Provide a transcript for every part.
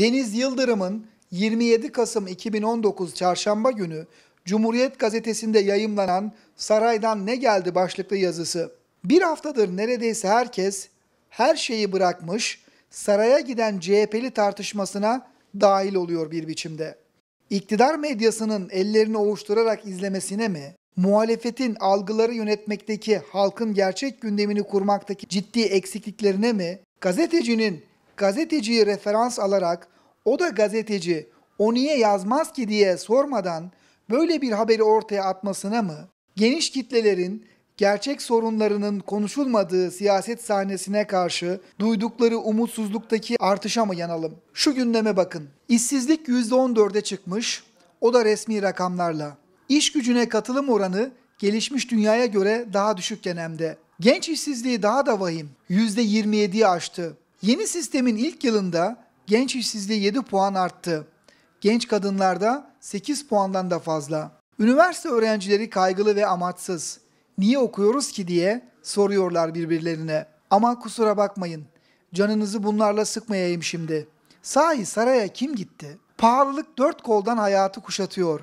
Deniz Yıldırım'ın 27 Kasım 2019 Çarşamba günü Cumhuriyet Gazetesi'nde yayımlanan Saraydan Ne Geldi başlıklı yazısı. Bir haftadır neredeyse herkes her şeyi bırakmış, saraya giden CHP'li tartışmasına dahil oluyor bir biçimde. İktidar medyasının ellerini ovuşturarak izlemesine mi, muhalefetin algıları yönetmekteki halkın gerçek gündemini kurmaktaki ciddi eksikliklerine mi, gazetecinin gazeteciyi referans alarak o da gazeteci o niye yazmaz ki diye sormadan böyle bir haberi ortaya atmasına mı? Geniş kitlelerin gerçek sorunlarının konuşulmadığı siyaset sahnesine karşı duydukları umutsuzluktaki artışa mı yanalım? Şu gündeme bakın. İşsizlik %14'e çıkmış, o da resmi rakamlarla. İş gücüne katılım oranı gelişmiş dünyaya göre daha düşük genemde. Genç işsizliği daha da vahim. %27'yi aştı. Yeni sistemin ilk yılında genç işsizliği 7 puan arttı. Genç kadınlarda 8 puandan da fazla. Üniversite öğrencileri kaygılı ve amatsız. Niye okuyoruz ki diye soruyorlar birbirlerine. Ama kusura bakmayın. Canınızı bunlarla sıkmayayım şimdi. Sahi saraya kim gitti? Pahalılık dört koldan hayatı kuşatıyor.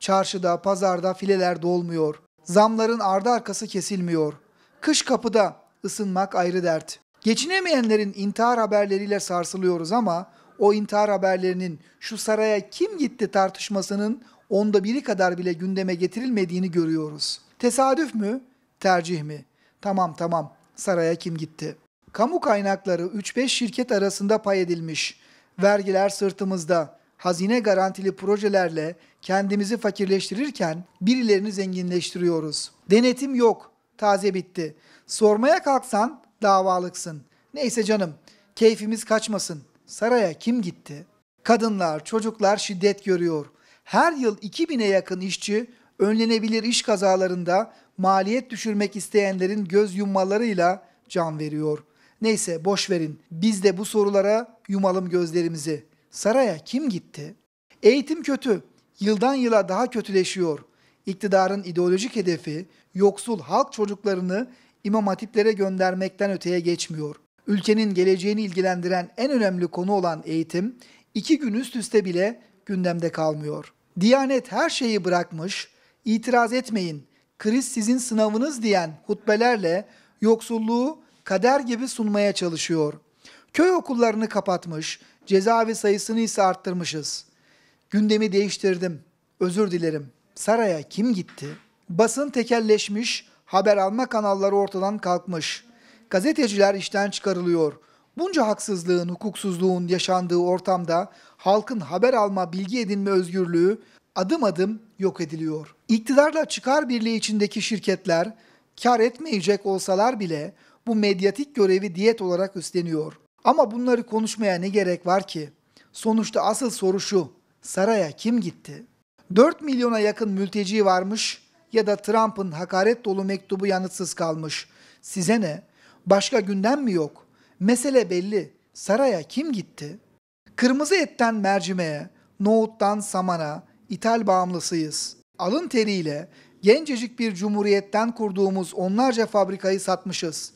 Çarşıda, pazarda fileler dolmuyor. Zamların ardı arkası kesilmiyor. Kış kapıda ısınmak ayrı dert. Geçinemeyenlerin intihar haberleriyle sarsılıyoruz ama o intihar haberlerinin şu saraya kim gitti tartışmasının onda biri kadar bile gündeme getirilmediğini görüyoruz. Tesadüf mü? Tercih mi? Tamam tamam saraya kim gitti? Kamu kaynakları 3-5 şirket arasında pay edilmiş. Vergiler sırtımızda. Hazine garantili projelerle kendimizi fakirleştirirken birilerini zenginleştiriyoruz. Denetim yok. Taze bitti. Sormaya kalksan davalıksın. Neyse canım, keyfimiz kaçmasın. Saraya kim gitti? Kadınlar, çocuklar şiddet görüyor. Her yıl 2000'e yakın işçi önlenebilir iş kazalarında maliyet düşürmek isteyenlerin göz yummalarıyla can veriyor. Neyse boş verin. Biz de bu sorulara yumalım gözlerimizi. Saraya kim gitti? Eğitim kötü. Yıldan yıla daha kötüleşiyor. İktidarın ideolojik hedefi yoksul halk çocuklarını imam hatiplere göndermekten öteye geçmiyor. Ülkenin geleceğini ilgilendiren en önemli konu olan eğitim, iki gün üst üste bile gündemde kalmıyor. Diyanet her şeyi bırakmış, itiraz etmeyin, kriz sizin sınavınız diyen hutbelerle yoksulluğu kader gibi sunmaya çalışıyor. Köy okullarını kapatmış, cezaevi sayısını ise arttırmışız. Gündemi değiştirdim, özür dilerim. Saraya kim gitti? Basın tekelleşmiş, haber alma kanalları ortadan kalkmış. Gazeteciler işten çıkarılıyor. Bunca haksızlığın, hukuksuzluğun yaşandığı ortamda halkın haber alma, bilgi edinme özgürlüğü adım adım yok ediliyor. İktidarla çıkar birliği içindeki şirketler kar etmeyecek olsalar bile bu medyatik görevi diyet olarak üstleniyor. Ama bunları konuşmaya ne gerek var ki? Sonuçta asıl soru şu. Saraya kim gitti? 4 milyona yakın mülteci varmış ya da Trump'ın hakaret dolu mektubu yanıtsız kalmış. Size ne? Başka gündem mi yok? Mesele belli. Saraya kim gitti? Kırmızı etten mercimeğe, nohuttan samana, ithal bağımlısıyız. Alın teriyle gencecik bir cumhuriyetten kurduğumuz onlarca fabrikayı satmışız.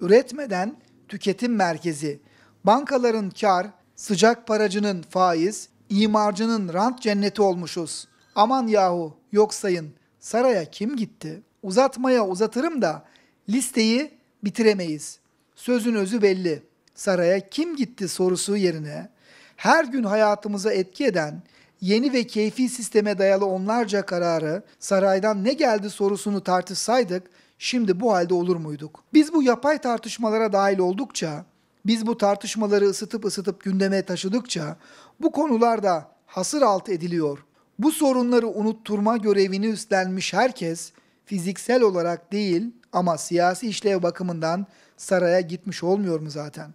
Üretmeden tüketim merkezi, bankaların kar, sıcak paracının faiz, imarcının rant cenneti olmuşuz. Aman yahu yok sayın saraya kim gitti? Uzatmaya uzatırım da listeyi bitiremeyiz. Sözün özü belli. Saraya kim gitti sorusu yerine her gün hayatımıza etki eden yeni ve keyfi sisteme dayalı onlarca kararı saraydan ne geldi sorusunu tartışsaydık şimdi bu halde olur muyduk? Biz bu yapay tartışmalara dahil oldukça, biz bu tartışmaları ısıtıp ısıtıp gündeme taşıdıkça bu konular da hasır altı ediliyor. Bu sorunları unutturma görevini üstlenmiş herkes fiziksel olarak değil ama siyasi işlev bakımından saraya gitmiş olmuyor mu zaten?